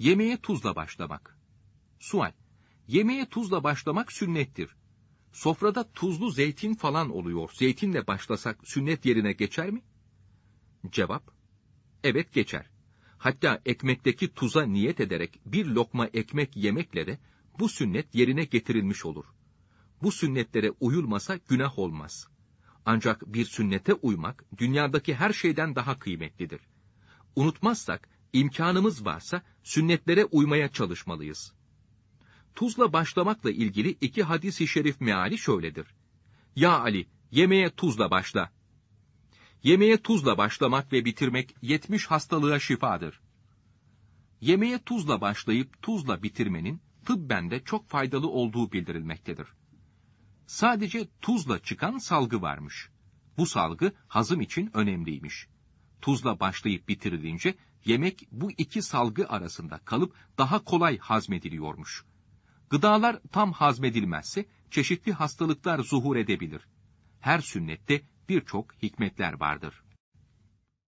Yemeğe tuzla başlamak. Sual. Yemeğe tuzla başlamak sünnettir. Sofrada tuzlu zeytin falan oluyor. Zeytinle başlasak sünnet yerine geçer mi? Cevap. Evet geçer. Hatta ekmekteki tuza niyet ederek bir lokma ekmek yemekle de bu sünnet yerine getirilmiş olur. Bu sünnetlere uyulmasa günah olmaz. Ancak bir sünnete uymak dünyadaki her şeyden daha kıymetlidir. Unutmazsak imkanımız varsa sünnetlere uymaya çalışmalıyız. Tuzla başlamakla ilgili iki hadis-i şerif meali şöyledir. Ya Ali, yemeğe tuzla başla. Yemeğe tuzla başlamak ve bitirmek yetmiş hastalığa şifadır. Yemeğe tuzla başlayıp tuzla bitirmenin tıbben de çok faydalı olduğu bildirilmektedir. Sadece tuzla çıkan salgı varmış. Bu salgı hazım için önemliymiş. Tuzla başlayıp bitirilince yemek bu iki salgı arasında kalıp daha kolay hazmediliyormuş. Gıdalar tam hazmedilmezse çeşitli hastalıklar zuhur edebilir. Her sünnette birçok hikmetler vardır.